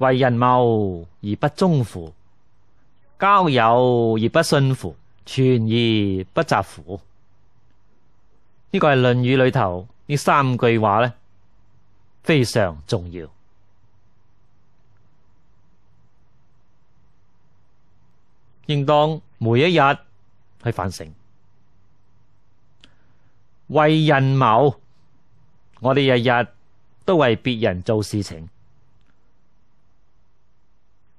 为人谋而不忠乎？交友而不信乎？传而不习乎？呢个系《论语》里头呢三句话咧非常重要，应当每一日去反省。为人谋，我哋日日都为别人做事情。